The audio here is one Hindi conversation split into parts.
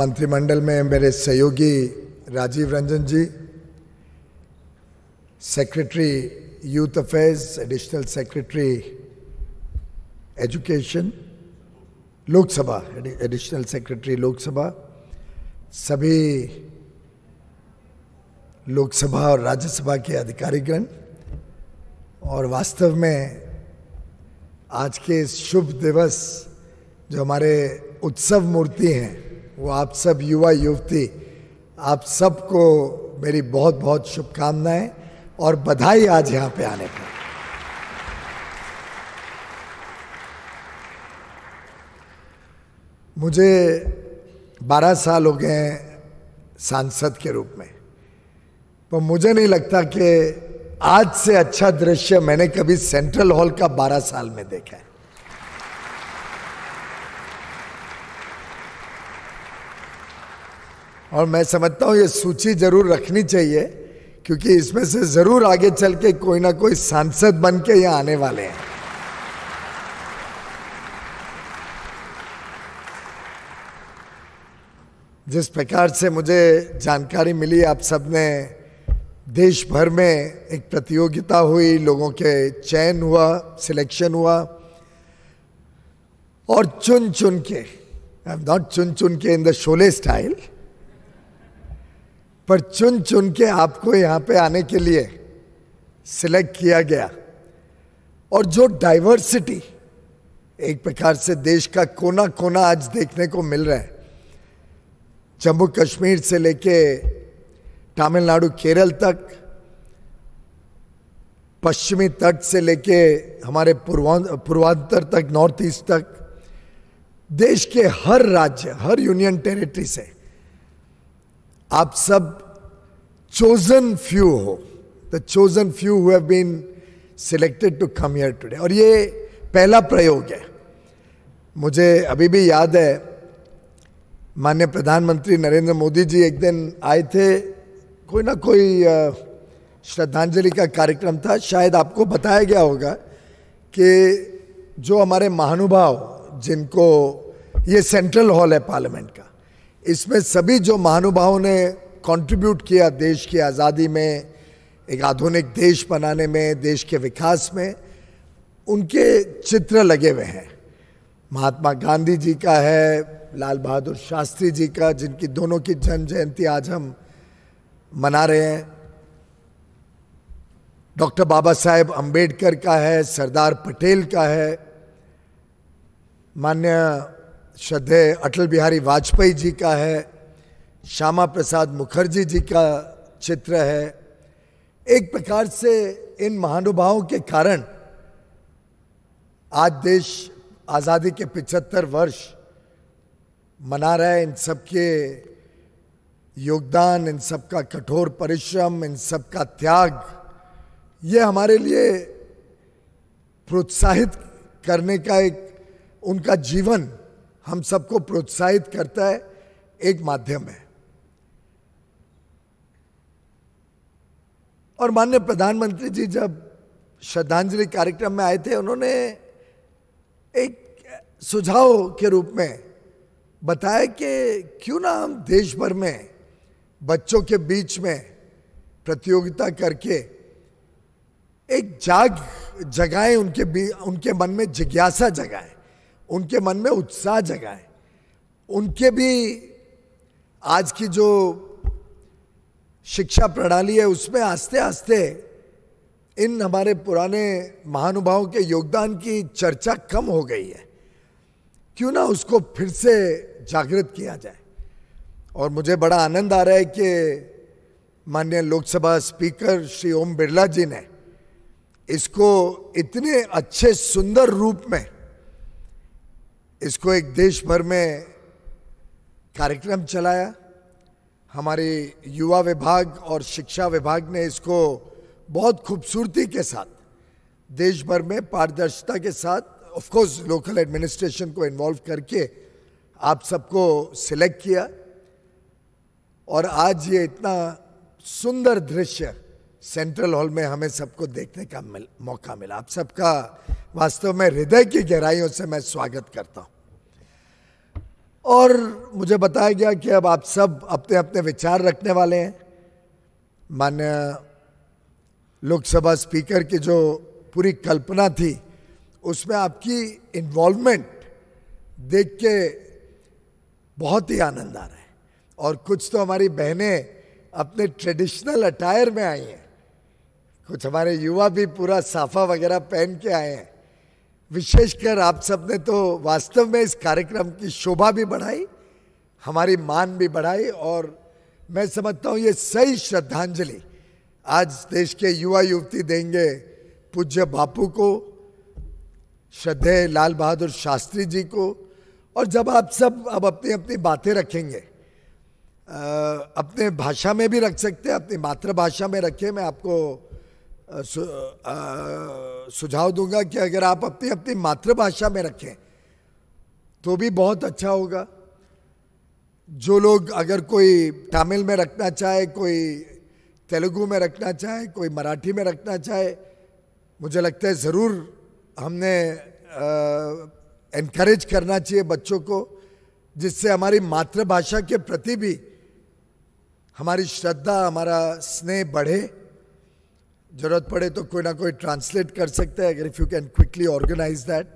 मंत्रिमंडल में मेरे सहयोगी Rajiv Ranjan ji secretary youth affairs additional secretary education Lok Sabha additional secretary Lok Sabha सभी लोकसभा और राज्यसभा के अधिकारीगण और वास्तव में आज के शुभ दिवस जो हमारे उत्सव मूर्ति हैं वो आप सब युवा युवती आप सबको मेरी बहुत बहुत शुभकामनाएं और बधाई आज यहाँ पे आने पर मुझे 12 साल हो गए हैं सांसद के रूप में पर मुझे नहीं लगता कि आज से अच्छा दृश्य मैंने कभी सेंट्रल हॉल का 12 साल में देखा है और मैं समझता हूँ ये सूची जरूर रखनी चाहिए क्योंकि इसमें से जरूर आगे चल के कोई ना कोई सांसद बन के यहाँ आने वाले हैं जिस प्रकार से मुझे जानकारी मिली आप सबने देश भर में एक प्रतियोगिता हुई लोगों के चयन हुआ सिलेक्शन हुआ और चुन चुन के आई एम नॉट चुन चुन के इन द शोले स्टाइल पर चुन चुन के आपको यहाँ पे आने के लिए सिलेक्ट किया गया और जो डाइवर्सिटी एक प्रकार से देश का कोना कोना आज देखने को मिल रहा है जम्मू कश्मीर से लेके तमिलनाडु केरल तक पश्चिमी तट से लेके हमारे पूर्वांतर तक नॉर्थ ईस्ट तक देश के हर राज्य हर यूनियन टेरिटरी से आप सब चोजन फ्यू हो the chosen few who have been selected to come here today और ये पहला प्रयोग है मुझे अभी भी याद है माननीय प्रधानमंत्री नरेंद्र मोदी जी एक दिन आए थे कोई ना कोई श्रद्धांजलि का कार्यक्रम था शायद आपको बताया गया होगा कि जो हमारे महानुभाव जिनको ये सेंट्रल हॉल है पार्लियामेंट का इसमें सभी जो महानुभावों ने कंट्रीब्यूट किया देश की आज़ादी में एक आधुनिक देश बनाने में देश के विकास में उनके चित्र लगे हुए हैं महात्मा गांधी जी का है लाल बहादुर शास्त्री जी का जिनकी दोनों की जन्म जयंती आज हम मना रहे हैं डॉक्टर बाबा साहेब अम्बेडकर का है सरदार पटेल का है मान्य श्रद्धे अटल बिहारी वाजपेयी जी का है श्यामा प्रसाद मुखर्जी जी का चित्र है एक प्रकार से इन महानुभावों के कारण आज देश आज़ादी के 75 वर्ष मना रहा है इन सब के योगदान इन सब का कठोर परिश्रम इन सब का त्याग ये हमारे लिए प्रोत्साहित करने का एक उनका जीवन हम सबको प्रोत्साहित करता है एक माध्यम है और माननीय प्रधानमंत्री जी जब श्रद्धांजलि कार्यक्रम में आए थे उन्होंने एक सुझाव के रूप में बताया कि क्यों ना हम देश भर में बच्चों के बीच में प्रतियोगिता करके एक जाग जगाएं उनके उनके मन में जिज्ञासा जगाएं उनके मन में उत्साह जगाएं उनके भी आज की जो शिक्षा प्रणाली है उसमें आस्ते आस्ते इन हमारे पुराने महानुभावों के योगदान की चर्चा कम हो गई है क्यों ना उसको फिर से जागृत किया जाए और मुझे बड़ा आनंद आ रहा है कि माननीय लोकसभा स्पीकर श्री ओम बिरला जी ने इसको इतने अच्छे सुंदर रूप में इसको एक देश भर में कार्यक्रम चलाया हमारे युवा विभाग और शिक्षा विभाग ने इसको बहुत खूबसूरती के साथ देश भर में पारदर्शिता के साथ ऑफ कोर्स लोकल एडमिनिस्ट्रेशन को इन्वॉल्व करके आप सबको सिलेक्ट किया और आज ये इतना सुंदर दृश्य सेंट्रल हॉल में हमें सबको देखने का मिल, मौका मिला आप सबका वास्तव में हृदय की गहराइयों से मैं स्वागत करता हूँ और मुझे बताया गया कि अब आप सब अपने अपने विचार रखने वाले हैं मान्य लोकसभा स्पीकर की जो पूरी कल्पना थी उसमें आपकी इन्वॉल्वमेंट देख के बहुत ही आनंद आ रहा है और कुछ तो हमारी बहनें अपने ट्रेडिशनल अटायर में आई हैं कुछ हमारे युवा भी पूरा साफा वगैरह पहन के आए हैं विशेषकर आप सब ने तो वास्तव में इस कार्यक्रम की शोभा भी बढ़ाई हमारी मान भी बढ़ाई और मैं समझता हूँ ये सही श्रद्धांजलि आज देश के युवा युवती देंगे पूज्य बापू को श्रद्धेय लाल बहादुर शास्त्री जी को और जब आप सब अब अपनी अपनी बातें रखेंगे आ, अपने भाषा में भी रख सकते हैं अपनी मातृभाषा में रखें मैं आपको सुझाव दूंगा कि अगर आप अपनी अपनी मातृभाषा में रखें तो भी बहुत अच्छा होगा जो लोग अगर कोई तमिल में रखना चाहे कोई तेलुगु में रखना चाहे कोई मराठी में रखना चाहे मुझे लगता है ज़रूर हमने इनक्रेज करना चाहिए बच्चों को जिससे हमारी मातृभाषा के प्रति भी हमारी श्रद्धा हमारा स्नेह बढ़े जरूरत पड़े तो कोई ना कोई ट्रांसलेट कर सकता है अगर if you can quickly organise that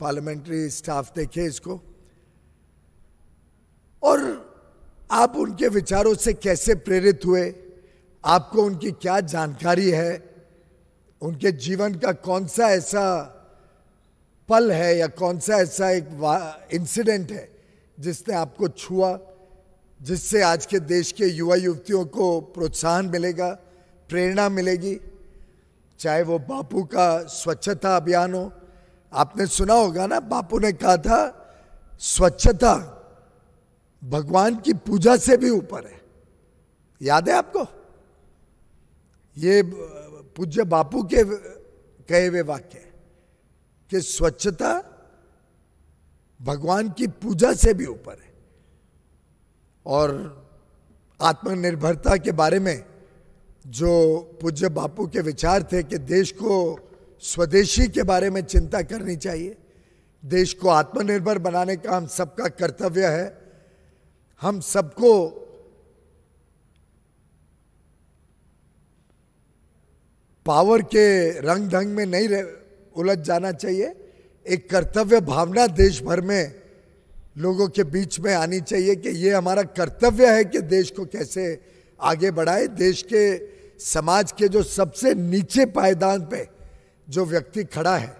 parliamentary staff देखे इसको और आप उनके विचारों से कैसे प्रेरित हुए आपको उनकी क्या जानकारी है उनके जीवन का कौन सा ऐसा पल है या कौन सा ऐसा एक इंसिडेंट है जिसने आपको छुआ जिससे आज के देश के युवा युवतियों को प्रोत्साहन मिलेगा प्रेरणा मिलेगी चाहे वो बापू का स्वच्छता अभियान हो आपने सुना होगा ना बापू ने कहा था स्वच्छता भगवान की पूजा से भी ऊपर है याद है आपको ये पूज्य बापू के कहे हुए वाक्य कि स्वच्छता भगवान की पूजा से भी ऊपर है और आत्मनिर्भरता के बारे में जो पूज्य बापू के विचार थे कि देश को स्वदेशी के बारे में चिंता करनी चाहिए देश को आत्मनिर्भर बनाने का हम सबका कर्तव्य है हम सबको पावर के रंग ढंग में नहीं उलझ जाना चाहिए एक कर्तव्य भावना देश भर में लोगों के बीच में आनी चाहिए कि ये हमारा कर्तव्य है कि देश को कैसे आगे बढ़ाए देश के समाज के जो सबसे नीचे पायदान पे जो व्यक्ति खड़ा है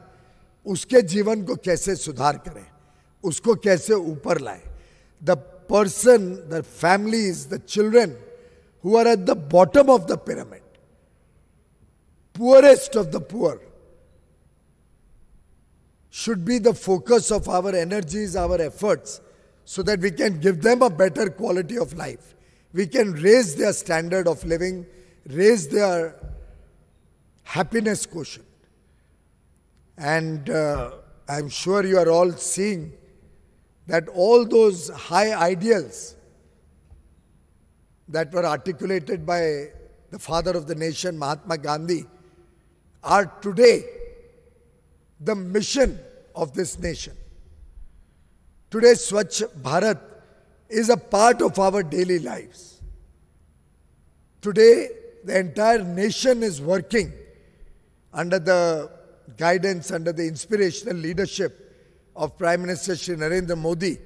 उसके जीवन को कैसे सुधार करें उसको कैसे ऊपर लाए the person the families the children who are at the bottom of the pyramid poorest of the poor should be the focus of our energies our efforts so that we can give them a better quality of life we can raise their standard of living raise their happiness quotient. And uh, I'm sure you are all seeing that all those high ideals that were articulated by the father of the nation, Mahatma Gandhi, are today the mission of this nation. Today, Swachh Bharat is a part of our daily lives. Today, the entire nation is working under the guidance, under the inspirational leadership of Prime Minister Shri Narendra Modi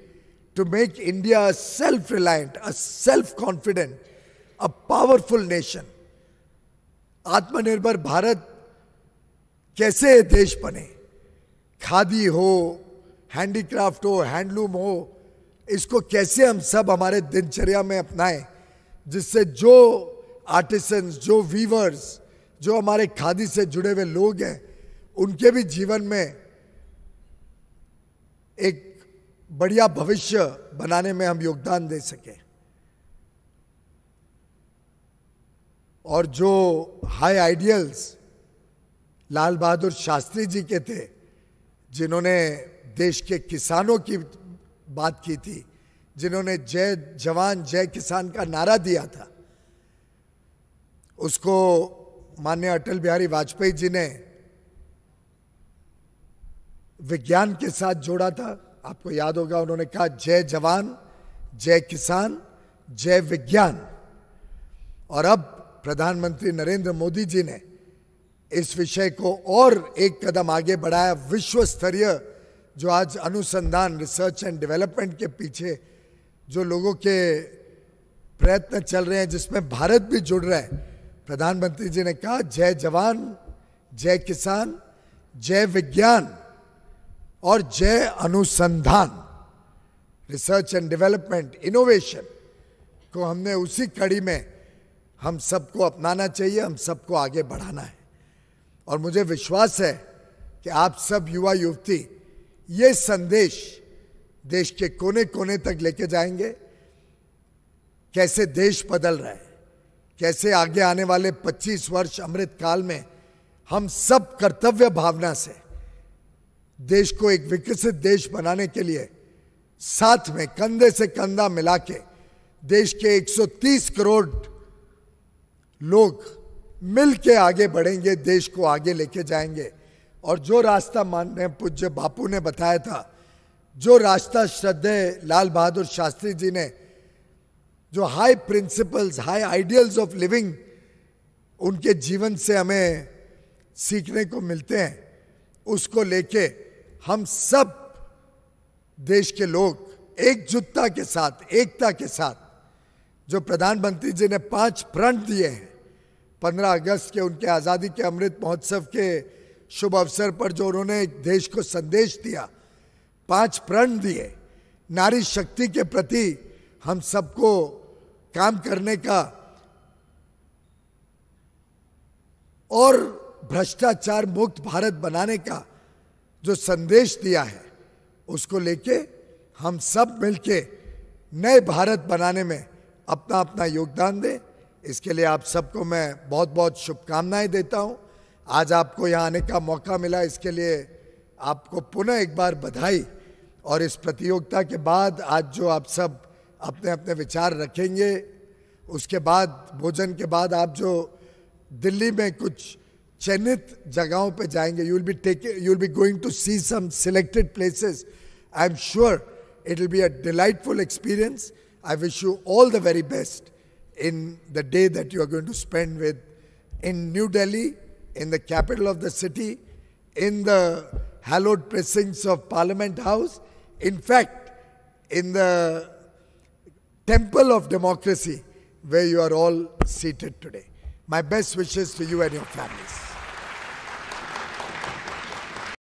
to make India a self reliant, a self confident, a powerful nation. Atmanirbhar Bharat, kaise desh बने Khadi ho, handicraft ho, handloom ho. इसको कैसे हम सब हमारे दिनचर्या में अपनाएं जिससे जो आर्टिसन्स जो वीवर्स जो हमारे खादी से जुड़े हुए लोग हैं उनके भी जीवन में एक बढ़िया भविष्य बनाने में हम योगदान दे सकें और जो हाई आइडियल्स लाल बहादुर शास्त्री जी के थे जिन्होंने देश के किसानों की बात की थी जिन्होंने जय जवान जय किसान का नारा दिया था उसको माननीय अटल बिहारी वाजपेयी जी ने विज्ञान के साथ जोड़ा था आपको याद होगा उन्होंने कहा जय जवान जय किसान जय विज्ञान और अब प्रधानमंत्री नरेंद्र मोदी जी ने इस विषय को और एक कदम आगे बढ़ाया विश्व स्तरीय जो आज अनुसंधान रिसर्च एंड डेवलपमेंट के पीछे जो लोगों के प्रयत्न चल रहे हैं जिसमें भारत भी जुड़ रहा है प्रधानमंत्री जी ने कहा जय जवान जय किसान जय विज्ञान और जय अनुसंधान रिसर्च एंड डेवलपमेंट इनोवेशन को हमने उसी कड़ी में हम सबको अपनाना चाहिए हम सबको आगे बढ़ाना है और मुझे विश्वास है कि आप सब युवा युवती ये संदेश देश के कोने कोने तक लेके जाएंगे कैसे देश बदल रहा है कैसे आगे आने वाले 25 वर्ष अमृत काल में हम सब कर्तव्य भावना से देश को एक विकसित देश बनाने के लिए साथ में कंधे से कंधा मिला के देश के 130 करोड़ लोग मिल के आगे बढ़ेंगे देश को आगे लेके जाएंगे और जो रास्ता मानने पूज्य बापू ने बताया था जो रास्ता श्रद्धेय लाल बहादुर शास्त्री जी ने जो high principles high ideals of living उनके जीवन से हमें सीखने को मिलते हैं उसको लेके हम सब देश के लोग एकजुटता के साथ एकता के साथ जो प्रधानमंत्री जी ने पांच फ्रंट दिए हैं पंद्रह अगस्त के उनके आज़ादी के अमृत महोत्सव के शुभ अवसर पर जो उन्होंने देश को संदेश दिया पांच प्रण दिए नारी शक्ति के प्रति हम सबको काम करने का और भ्रष्टाचार मुक्त भारत बनाने का जो संदेश दिया है उसको लेके हम सब मिलके नए भारत बनाने में अपना अपना योगदान दें इसके लिए आप सबको मैं बहुत बहुत शुभकामनाएं देता हूं आज आपको यहाँ आने का मौका मिला इसके लिए आपको पुनः एक बार बधाई और इस प्रतियोगिता के बाद आज जो आप सब अपने अपने विचार रखेंगे उसके बाद भोजन के बाद आप जो दिल्ली में कुछ चयनित जगहों पे जाएंगे you will be take you will be going to see some selected places I am sure it will be a delightful experience I wish you all the very best in the day that you are going to spend with in New Delhi in the capital of the city in the hallowed precincts of Parliament House in fact in the temple of democracy where you are all seated today. My best wishes to you and your families.